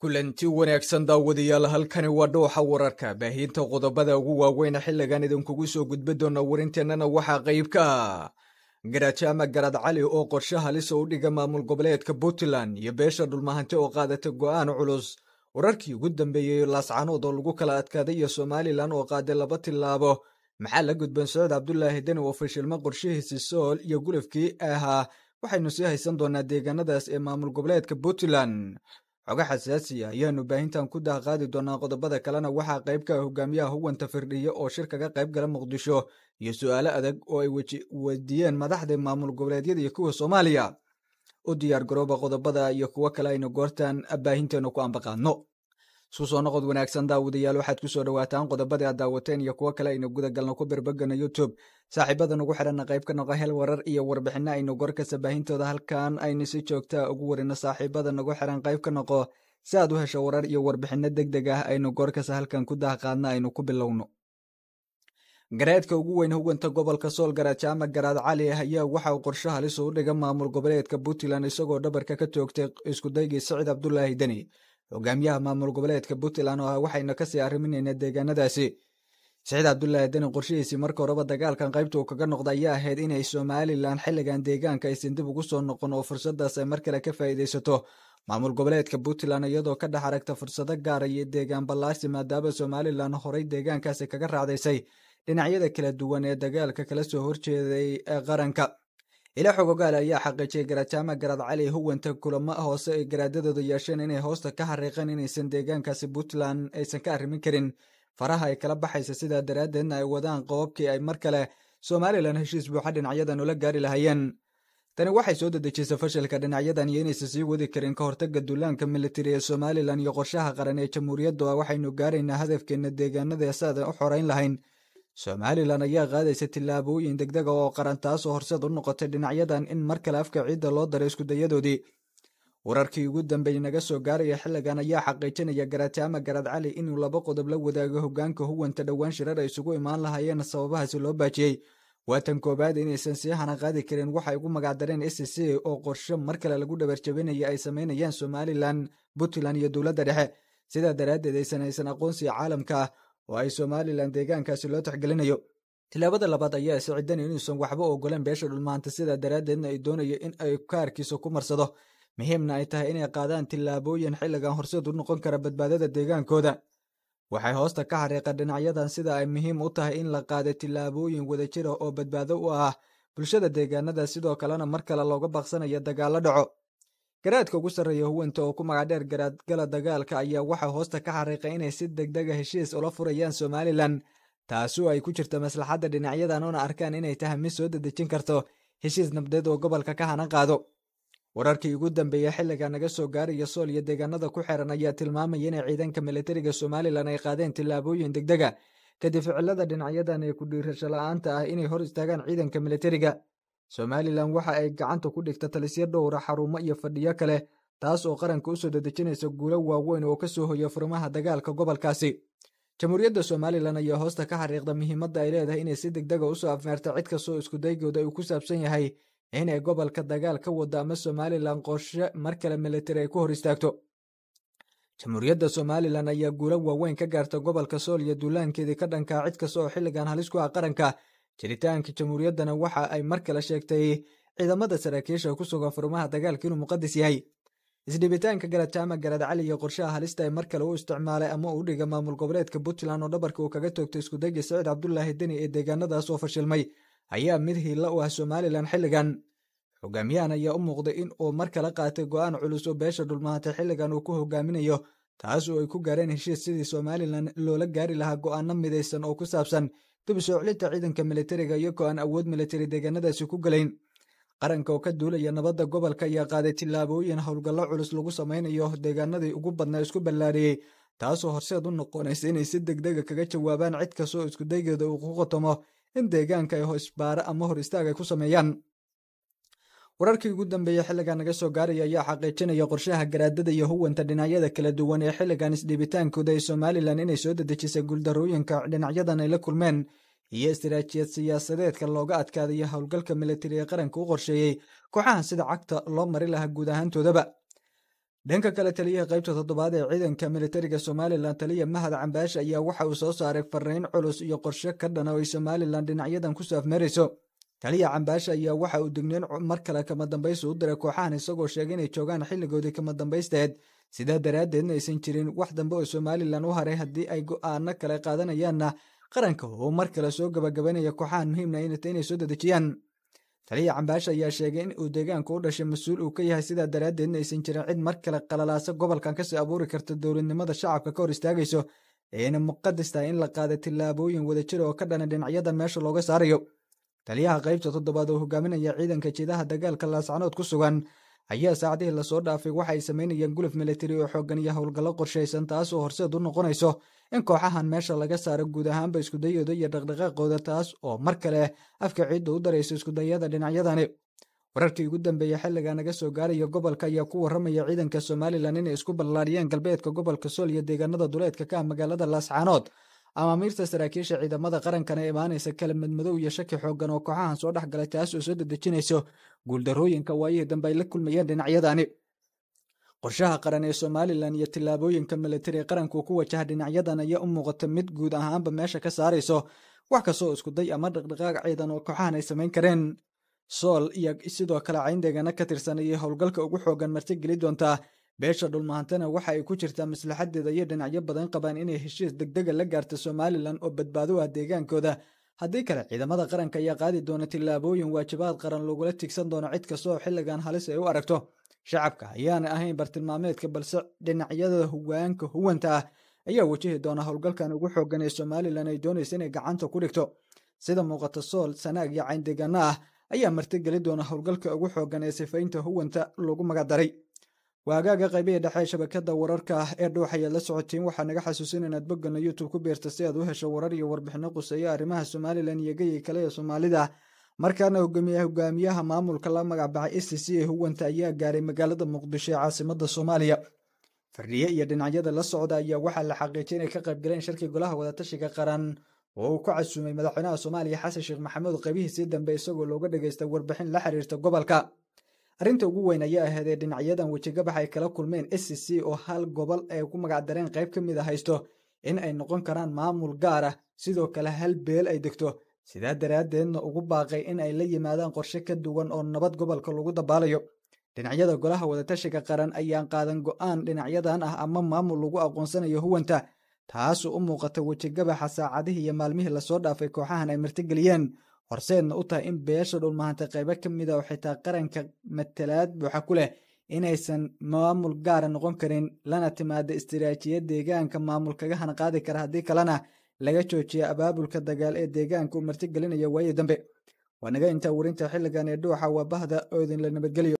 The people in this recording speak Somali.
kulanti wanaagsan daawadayaal halkani waa dhooxa wararka baahiinta qodobada ugu waaweyna xilligan idinkugu soo gudbi doona warinteennana waxaa qayb ka ah garaajo ama garad cali oo qorshe halisa u dhiga maamul goboleedka puntland iyo beesha dhulmahanti oo qaadata go'aan culus wararkii ugu dambeeyey laascanood oo lagu kala adkaaday iyo somalilan oo qaaday laba tilaabo maxaa la gudban sacuud cabdulaahi deni oo fashilmo qorshihiisi sool iyo gulafkii ahaa waxaynu sii haysan doonaa deegaanadaas ee maamul goboleedka puntland xogo xasaasiya ayaanu baahintan ku daaqaadi doonaa qodobada kalena waxaa qayb ka ah hogaamiyaha huwanta firdhiye oo shir kaga qayb gala muqdisho iyo su'aalo adag oo ay weydiiyeen madaxda maamul goboleedyada iyo kuwa soomaaliya u diyaar garooba qodobada iyo kuwo kale aynu goortan baahinteennu ku ambaqaadno isu noqod wanaagsan daawadayaal waxaad ku soo dhowaataan qodobadii aad daawateen iyo kuwo kale aynu gudagalno ku birbagana youtube saaxiibada nugu xidhanna qayb ka noqo hel warar iyo warbixinno aynu gorkasta baahintooda halkan aynu si joogtaa ugu warino saaxiibada nagu xidhan qayb ka noqo si aad u hesho warar iyo warbixinno deg deg ah aynu goorkasta halkan ku dahaqaadna aynu ku bilowno garaadka ugu weyn huganta gobolka soolgaraad jaamac garaad cali ah ayaa waxa uu qorsho halis u dhiga maamul goboleedka puntland isagoo dhabarka ka toogtay iskudaygii saciid cabdulaahi deni hogaamiyaha maamul goboleedka puntland oo ah waxayna kasii arriminaynaa deegaanadaasi saciid cabdulaahi deni qorshihiisii marka horeba dagaalkan qaybta uu kaga noqda ayaa ahayd inay somalilan xilligan deegaanka aysan dib ugu soo noqon oo fursadaas ay mar kale ka faa'iidaysato maamul goboleedka puntland iyadoo ka dhex aragta fursado gaara iyo deegaan ballaasi maadaama somalilan horay deegaankaasi kaga raacdaysay dhinacyada kala duwan ee dagaalka kala soo horjeeday ee qaranka ilaah xogogaal ayaa xaqiijiyay garajaama garad cali huwanta kulamo hoose ay garaadadooda yeesheen inay hoosta ka xariiqeen inaysan deegaankaasi puntland aysan ka arrimin karin faraha ay kala baxaysa sidaa daraaddeedna ay wadaan qoobkii ay mar kale somalilan heshiis buuxa dhinacyadan ula gaari lahaayeen tani waxay soo dedejisay fashilka dhinacyadan iyo inaysan sii wadi karin ka hortagga duulaanka militari ee somalilan iyo qorshaha qaran ee jamhuuriyadda ah. waxaynu gaaraynaa hadafkeenna deegaanada saadan u xorayn lahayn somalilan ayaa qaadaysa tillaabooyin degdega ah oo qaran taasoo horseed u noqotay dhinacyadan in mar kale afka ciidda loo daro iskudayadoodii wararkii ugu dambeeyey naga soo gaaraya xilligan ayaa xaqiijinaya garataama garad cali inuu laba qodob la wadaago hogaanka huwanta dhowaan shirar ay isugu imaan lahaayeen sababahaasi loo baajiyey waa tan koobaad inaysan sii hana qaadi karin waxay ugu magacdareen s c oo qorshe mar kale lagu dhabarjabinaya ay samaynayaan somalilan puntland iyo dowladda dhexe sidaa daraaddeed aysan haysan aqoonsiga caalamka ah oo ay somalilan deegaankaasi loo tixgelinayo tilaabada labaad ayaa sicidan inuusan waxba ogolan beesha dhulmaanta sidaa daraaddeedna ay doonayo in ay kaarkiisa ku marsado muhiimna ay tahay inay qaadaan tilaabooyin xilligan horseed u noqon kara badbaadada deegaankooda waxay hoosta ka xariiqa dhinacyadan sida ay muhiim u tahay in la qaaday tilaabooyin jira oo badbaado u ah bulshada deegaanada sidoo kalena mar kale looga baqsanaya dagaalo dhaco garaadka ugu sarreeya huwanta oo ku magadheer garaadgala dagaalka ayaa waxaa hoosta ka xariiqay inay si degdega ah heshiis ula furayaan somalilan taasoo ay ku jirto maslaxadda dhinacyadan oona arkaan inay tahay mid soo dedejin karto heshiis nabdeed oo gobolka ka hanan qaado wararkii ugu dambeeya xilliga naga soo gaaraya sool iyo deegaanada ku xeran ayaa tilmaamaya inay ciidanka militariga somalilan ay qaadeen tillaabooyin degdega ah. kadib ficilada dhinacyadan ee ku dhiirasho la-aanta ah inay hor istaagaan ciidanka militariga somalilan waxa ay gacanta ku dhigta talisya dhowra ah, xarumo iyo fadhiyo kale taas oo qaranka u soo dadejinaysa guulo waaweyn oo ka soo hoya furmaha dagaalka gobolkaasi jamhuuriyadda somalilan ayaa hoosta ka xariiqda muhiimadda ay leedahay inay si degdega ah usoo afmeerta cid kastoo iskudaygooda uu ku saabsan yahay inay gobolka dagaal ka wada ama somalilan qorshe mar kale militari ay ku hor istaagto jamhuuriyadda somalilan ayaa guulo waaweyn ka gaarta gobolka sool iyo duulaankeedii ka dhankaa cid kasta oo xilligan halis ku ah qaranka jiritaanka jamhuuriyaddana waxa ay mar kale sheegtay ciidamada saraakiisha ku sugan furmaha dagaalka inuu muqadas yahay isdhibitaanka galataama garad cali iyo qorshaha halista ay mar kale u isticmaalay ama u dhiga maamul goboleedka puntland oo dhabarka uu kaga toogtay iskudagii saciid cabdulaahi deni ee deegaanadaas oo fashilmay ayaa mid hiilla u ah somalilan xilligan hogaamiyahan ayaa u muuqday in uu mar kale qaatay go'aan culus oo beesha dhulmaantay xilligan uu ku hogaaminayo taas oo ay ku gaareen heshiis sidii somalilan loola gaari lahaa go'aanno midaysan oo ku saabsan dubis oclinta ciidanka militariga iyagoo aan awood militari deegaanadaasi ku galayn qaranka oo ka duulaya nabadda gobolka ayaa qaaday tillaabooyin howlgallo culus lagu samaynayo deegaanadii ugu badnaa isku ballaariyey taasoo horseed u noqonaysa inay si degdega ah kaga jawaabaan cid kastoo iskudaygeeda uu ku qotomo in deegaanka ay hoosbaara ama hor istaag ay ku sameeyaan wararkii ugu dambeeyey xilligan naga soo gaaraya ayaa xaqiijinaya qorshaha garaadada iyo huwanta dhinacyada kala duwan ee xilligan isdhibitaankooda ee somalilan inay soo dedejisay guuldarooyinka dhinacyadan ay la kulmeen iyo istaraatiijiyad siyaasadeedka looga adkaadayo howlgalka militari ee qaranka u qorsheeyey kooxahan sida cagta loo mari lahaa guud ahaantoodaba dhanka kale taliyaha qaybta toddobaad ee ciidanka militariga somalilan taliya mahad cambaashe ayaa waxa uu soo saaray farriin culus iyo qorshe ka dhana ah oo ay somalilan dhinacyadan ku saafmarayso taliya cambaasha ayaa waxa uu digneen mar kale kama dambaysi u diray kooxahan isagoo sheegay inay joogaan xilligoodii kama dambaysteed sidaa daraaddeedna aysan jirin wax dambe oo somalilan u haray haddii ay go'aano kale qaadanayaanna qaranka oo mar kale soo gabagabaynaya kooxahan muhiimna ah inatay inay soo dedejiyaan taliya cambaasha ayaa sheegay in uu deegaanka u dhashay mas-uul uu ka yahay sidaa daraaddeedna aysan jirin cid mar kale qalalaasa gobolkan kasii abuuri karta dowladnimada shacabka ka hor istaagayso ayayna muqadis tahay in la qaaday tillaabooyin wada wadajira ah oo ka dhana dhinacyadan meesha looga saarayo taliyaha qaybta toddobaad oo hogaaminaya ciidanka jidaha dagaalka laascanood ku sugan ayaa saacadihii lasoo dhaafay waxa ay samaynayeen guluf militari oo xooggan iyo howlgallo qorshaysan taas oo horseed u noqonayso in kooxahan meesha laga saaro guud ahaanba iskudayooda iyo dhaqdhaqaaqooda taas oo mar kale afka ciidda u darayso iskudayada dhinacyadani wararkii ugu dambeeyey xilliga naga soo gaaraya gobolka ayaa ku warramaya ciidanka somalilan inay isku ballaadhiyeen galbeedka gobolka sool iyo deegaanada duleedka ka ah magaalada laascaanood amaamiirta saraakiisha ciidamada qarankana imaanaysa kalamid madow iyo shaki xooggan oo kooxahan soo dhex galay taas oo soo dedejinayso guuldarooyinka waayihii dambe ay la kulmayeen dhinacyadani qorshaha qaran ee somalilan iyo tillaabooyinka milatari qaranku ku wajaha dhinacyadan ayaa u muuqata mid guud ahaanba meesha ka saarayso wax kastoo iskuday ama dhaqdhaqaaq ciidan oo kooxahan ay samayn kareen sool iyo sidoo kale cayndeegana ka tirsan ayay howlgalka ugu xooggan martigeli doontaa beesha dhulmahantana waxa ay ku jirtaa maslaxadeeda iyo dhinacyo badan qabaan inay heshiis degdega la gaarta somalilan oo badbaado ah deegaankooda haddii kale ciidamada qaranka ayaa qaadi doona tillaabooyin waajibaad qaran lagula tigsan doono cid kasta oo xilligan halis ay u aragto shacabka ayaana ahayn bartilmaameedka balse dhinacyada huwaanka huwanta ah ayaa wajihi doona howlgalkan ugu xoogan ee somalilan ay doonaysa inay gacanta ku dhigto sida muuqata sool sanaag iyo cayndeegaano ah ayaa martigeli doona howlgalka ugu xoogan ee sifaynta huwanta lagu magadaray waa hagaaga qaybiya dhexe shabakada wararka ee dhuuxaya la socotiin waxaa naga xasuusin inaad bogana youtube ku biirta si aad u hesho warar iyo warbixino quseeya arrimaha somalilan iyo geyga kale ee soomaalida markaana hogaamiyaha maamulka la magacbaxay s e t c ee huwanta ayaa gaaray magaalada muqdisho ee caasimada soomaaliya fardhiye iyo dhinacyada la socda ayaa waxaa la xaqiijiyay inay ka qaybgaleen shirkii golaha wadatashiga qaran oo uu ku casuumay madaxweynaha soomaaliya xasan sheekh maxamuud qaybihiisii dambe isagoo looga dhagaystay warbixin la xiriirta gobolka arrinta ugu weyn ayaa ahayd ee dhinacyadan wejigabax ay kala kulmeen s c oo hal gobol ay ku magacdareen qayb ka mid a ah haysto in ay noqon karaan maamul gaar ah sidoo kale hal beel ay degto sidaa daraaddeedna ugu baaqay in ay la yimaadaan qorshe ka duwan oo nabad gobolka lagu dabaalayo dhinacyada golaha wadatashiga qaran ayaan qaadan go'aan dhinacyadan ah ama maamul lagu aqoonsanayo huwanta taasoo u muuqata wejigabaxa saacadihii iyo maalmihii lasoo dhaafay kooxahan ay martigeliyeen horseedna u tahay in beesha dhulmaanta qaybo ka mida ah oo xitaa qaranka matalaad buuxa ku leh inaysan maamul gaara noqon karin lana timaada istiraatijiya deegaanka maamul kaga hanqaadi kara haddii kalena laga joojiya abaabulka dagaal ee deegaanka uu martigelinaya waayii dambe waa naga intaa warinta xilligan ee dhuuxa waa bahda oo idinla nabadgeliyo